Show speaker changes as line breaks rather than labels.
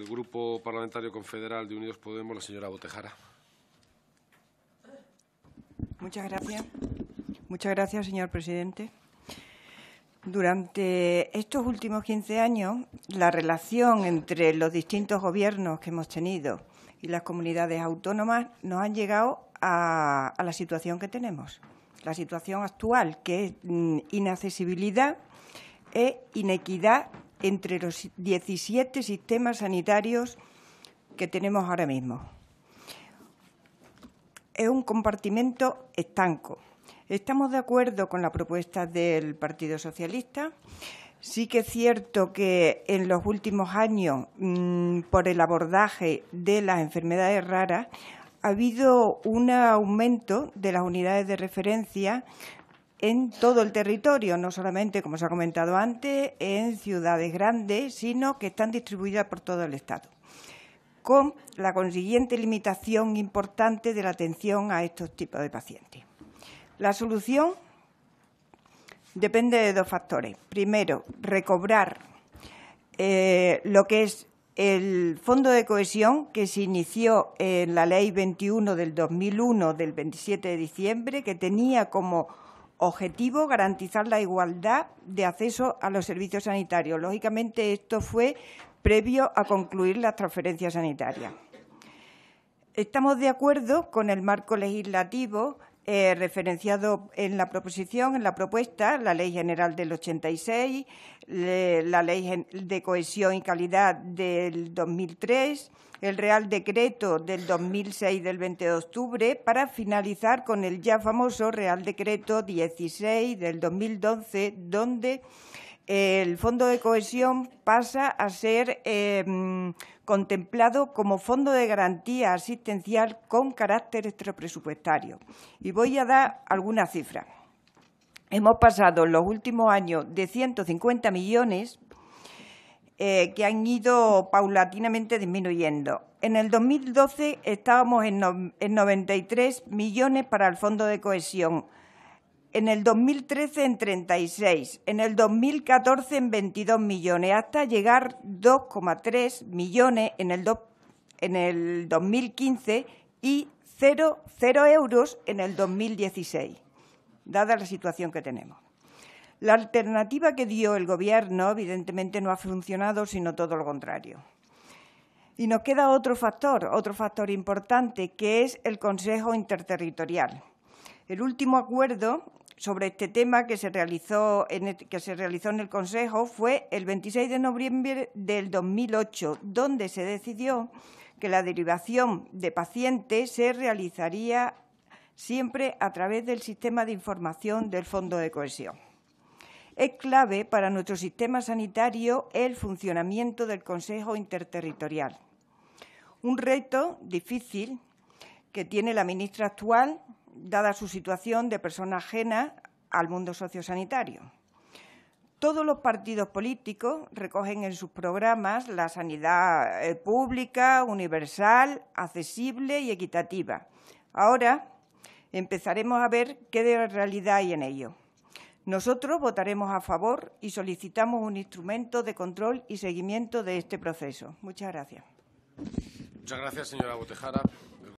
El Grupo Parlamentario Confederal de Unidos Podemos, la señora Botejara. Muchas gracias. Muchas gracias, señor presidente. Durante estos últimos 15 años, la relación entre los distintos gobiernos que hemos tenido y las comunidades autónomas nos han llegado a, a la situación que tenemos, la situación actual, que es mm, inaccesibilidad e inequidad entre los 17 sistemas sanitarios que tenemos ahora mismo. Es un compartimento estanco. Estamos de acuerdo con la propuesta del Partido Socialista. Sí que es cierto que en los últimos años, mm, por el abordaje de las enfermedades raras, ha habido un aumento de las unidades de referencia en todo el territorio, no solamente, como se ha comentado antes, en ciudades grandes, sino que están distribuidas por todo el Estado, con la consiguiente limitación importante de la atención a estos tipos de pacientes. La solución depende de dos factores. Primero, recobrar eh, lo que es el Fondo de Cohesión que se inició en la Ley 21 del 2001 del 27 de diciembre, que tenía como objetivo garantizar la igualdad de acceso a los servicios sanitarios. Lógicamente, esto fue previo a concluir las transferencias sanitarias. Estamos de acuerdo con el marco legislativo eh, referenciado en la proposición, en la propuesta, la Ley General del 86, la Ley de Cohesión y Calidad del 2003, el Real Decreto del 2006 del 20 de octubre, para finalizar con el ya famoso Real Decreto 16 del 2012, donde el fondo de cohesión pasa a ser em, contemplado como fondo de garantía asistencial con carácter extrapresupuestario. Y voy a dar algunas cifras. Hemos pasado en los últimos años de 150 millones eh, que han ido paulatinamente disminuyendo. En el 2012 estábamos en, en 93 millones para el Fondo de Cohesión en el 2013 en 36, en el 2014 en 22 millones, hasta llegar 2,3 millones en el, 2015 y 0, 0 euros en el 2016, dada la situación que tenemos. La alternativa que dio el Gobierno, evidentemente, no ha funcionado, sino todo lo contrario. Y nos queda otro factor, otro factor importante, que es el Consejo Interterritorial. El último acuerdo sobre este tema que se realizó en el, que se realizó en el Consejo fue el 26 de noviembre del 2008, donde se decidió que la derivación de pacientes se realizaría siempre a través del sistema de información del Fondo de Cohesión. Es clave para nuestro sistema sanitario el funcionamiento del Consejo Interterritorial. Un reto difícil que tiene la ministra actual dada su situación de persona ajena al mundo sociosanitario. Todos los partidos políticos recogen en sus programas la sanidad eh, pública, universal, accesible y equitativa. Ahora empezaremos a ver qué de realidad hay en ello. Nosotros votaremos a favor y solicitamos un instrumento de control y seguimiento de este proceso. Muchas gracias. Muchas gracias, señora Botejara.